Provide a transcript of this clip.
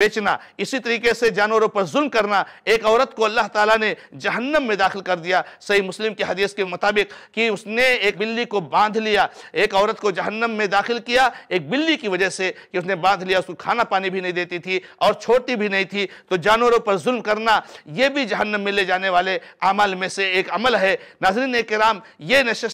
बेचना इसी तरीके से जानवरों पर जुल्म करना एक औरत को अल्लाह ताला ने जहन्नम में दाखिल कर दिया सही मुस्लिम की हदीस के मुताबिक कि उसने एक बिल्ली को बांध लिया एक औरत को जहन्नम में दाखिल किया एक बिल्ली की वजह से कि उसने बांध लिया उसको खाना पानी भी नहीं देती थी और छोटी भी नहीं थी तो जानवरों पर जुल्म करना यह भी जहन्नम में ले जाने वाले अमल में से एक अमल है नाजरीन कराम ये नशस्त